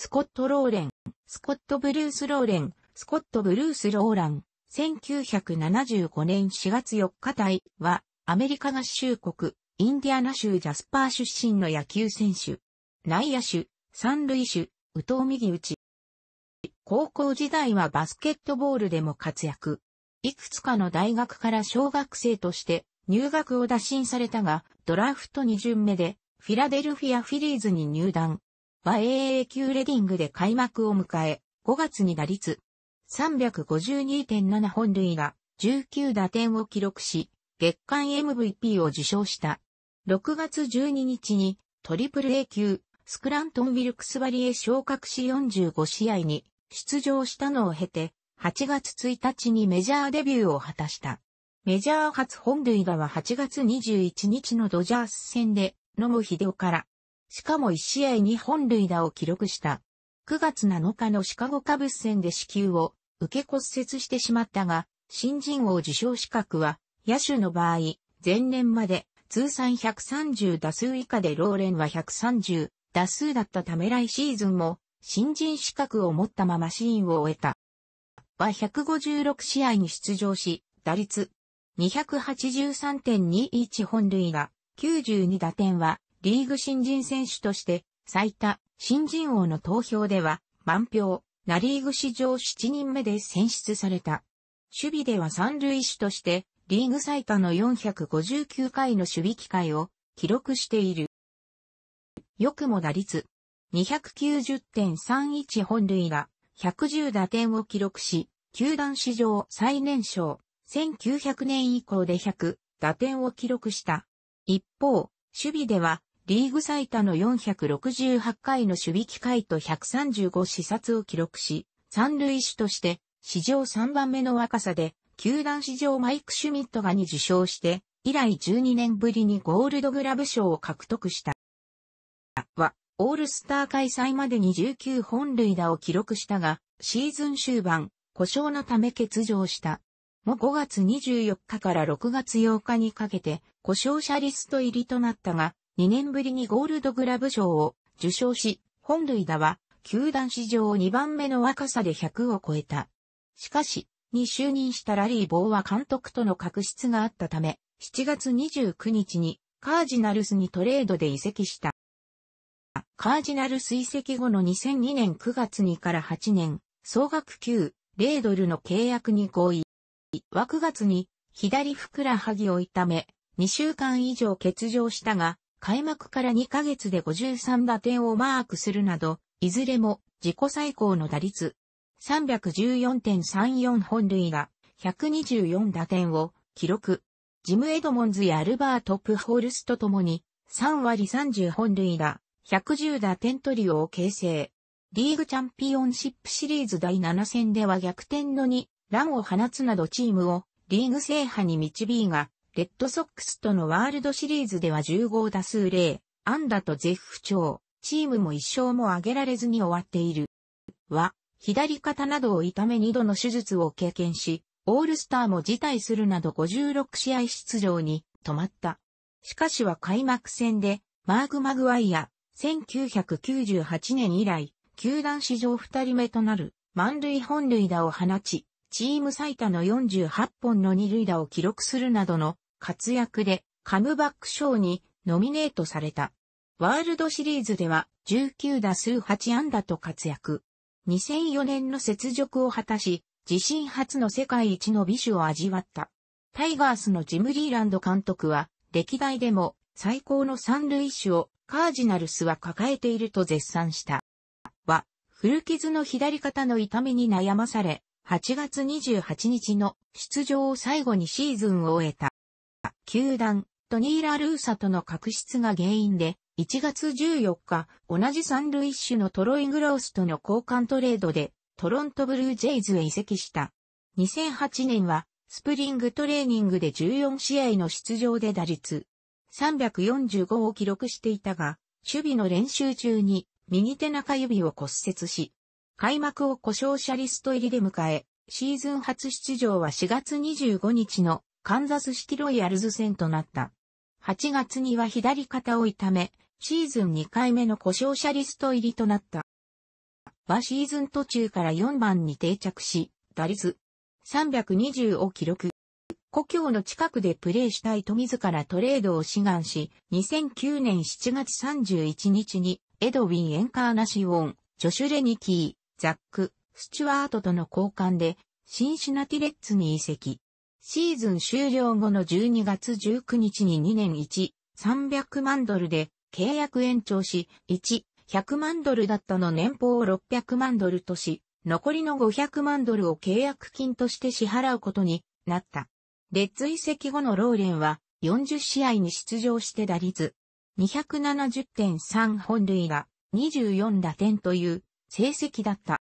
スコット・ローレン、スコット・ブルース・ローレン、スコット・ブルース・ローラン、1975年4月4日隊は、アメリカ合衆国、インディアナ州ジャスパー出身の野球選手。内野手、三塁手、右投右打ち。高校時代はバスケットボールでも活躍。いくつかの大学から小学生として入学を打診されたが、ドラフト2巡目でフィラデルフィアフィリーズに入団。和英 A 級レディングで開幕を迎え、5月に打率352.7本塁打、19打点を記録し、月間 MVP を受賞した。6月12日にトリプル A 級スクラントン・ウィルクスバリへ昇格し45試合に出場したのを経て、8月1日にメジャーデビューを果たした。メジャー初本塁打は8月21日のドジャース戦で、野ヒ秀オからしかも1試合に本塁打を記録した。9月7日のシカゴカブス戦で支給を受け骨折してしまったが、新人王受賞資格は、野手の場合、前年まで通算130打数以下でローレンは130打数だったため来シーズンも新人資格を持ったままシーンを終えた。は156試合に出場し、打率283.21本塁打、92打点はリーグ新人選手として最多新人王の投票では満票、ナリーグ史上7人目で選出された。守備では三塁手としてリーグ最多の459回の守備機会を記録している。よくも打率290.31本塁が、110打点を記録し、球団史上最年少1900年以降で100打点を記録した。一方、守備ではリーグ最多の468回の守備機会と135視察を記録し、三塁手として史上3番目の若さで、球団史上マイク・シュミットがに受賞して、以来12年ぶりにゴールドグラブ賞を獲得した。は、オールスター開催までに19本塁打を記録したが、シーズン終盤、故障のため欠場した。も5月24日から6月8日にかけて、故障者リスト入りとなったが、2年ぶりにゴールドグラブ賞を受賞し、本塁打は、球団史上2番目の若さで100を超えた。しかし、に就任したラリー・ボーは監督との確執があったため、7月29日にカージナルスにトレードで移籍した。カージナルス移籍後の2002年9月にから8年、総額9、0ドルの契約に合意。は9月に左ふくらはぎを痛め、2週間以上欠場したが、開幕から2ヶ月で53打点をマークするなど、いずれも自己最高の打率314.34本塁打124打点を記録。ジム・エドモンズやアルバート・プホルスと共に3割30本塁打110打点トリオを形成。リーグチャンピオンシップシリーズ第7戦では逆転の2、ランを放つなどチームをリーグ制覇に導いが、レッドソックスとのワールドシリーズでは15打数0、安打と絶不調、チームも一勝も挙げられずに終わっている。は、左肩などを痛め2度の手術を経験し、オールスターも辞退するなど56試合出場に止まった。しかしは開幕戦で、マーグ・マグワイア、1998年以来、球団史上2人目となる満塁本塁打を放ち、チーム最多の48本の二塁打を記録するなどの活躍でカムバック賞にノミネートされた。ワールドシリーズでは19打数8安打と活躍。2004年の雪辱を果たし、自身初の世界一の美酒を味わった。タイガースのジム・リーランド監督は、歴代でも最高の三塁手をカージナルスは抱えていると絶賛した。は、古傷の左肩の痛みに悩まされ、8月28日の出場を最後にシーズンを終えた。球団、トニー・ラ・ルーサとの確執が原因で、1月14日、同じ三塁手のトロイ・グロースとの交換トレードで、トロントブルージェイズへ移籍した。2008年は、スプリングトレーニングで14試合の出場で打率345を記録していたが、守備の練習中に右手中指を骨折し、開幕を故障者リスト入りで迎え、シーズン初出場は4月25日のカンザスシティロイヤルズ戦となった。8月には左肩を痛め、シーズン2回目の故障者リスト入りとなった。はシーズン途中から4番に定着し、打率320を記録。故郷の近くでプレーしたいと自らトレードを志願し、2009年7月31日にエドウィン・エンカーナシオン、ジョシュ・レニキー、ザック、スチュワートとの交換で、シンシナティレッツに移籍。シーズン終了後の12月19日に2年1、300万ドルで契約延長し、1、100万ドルだったの年俸を600万ドルとし、残りの500万ドルを契約金として支払うことになった。レッズ移籍後のローレンは40試合に出場して打率270.3本塁打24打点という成績だった。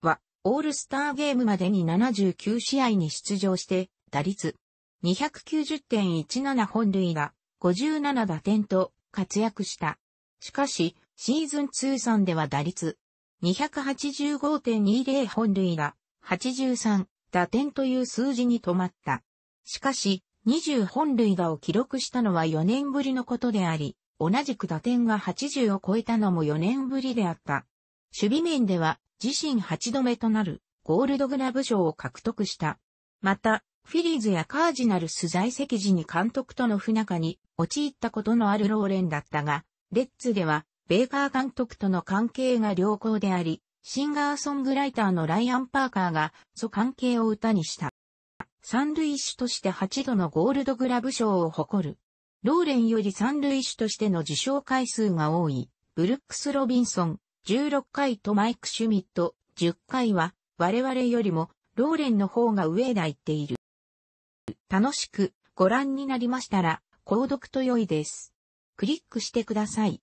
は、オールスターゲームまでに79試合に出場して打率290.17本塁打、57打点と活躍した。しかし、シーズン通算では打率285.20本塁打、83打点という数字に止まった。しかし、20本塁打を記録したのは4年ぶりのことであり、同じく打点が80を超えたのも4年ぶりであった。守備面では自身8度目となるゴールドグラブ賞を獲得した。また、フィリーズやカージナルス在籍時に監督との不仲に陥ったことのあるローレンだったが、レッツでは、ベーカー監督との関係が良好であり、シンガーソングライターのライアン・パーカーが、そ関係を歌にした。三塁手として8度のゴールドグラブ賞を誇る。ローレンより三塁手としての受賞回数が多い、ブルックス・ロビンソン、16回とマイク・シュミット、10回は、我々よりも、ローレンの方が上だ言っている。楽しく、ご覧になりましたら、購読と良いです。クリックしてください。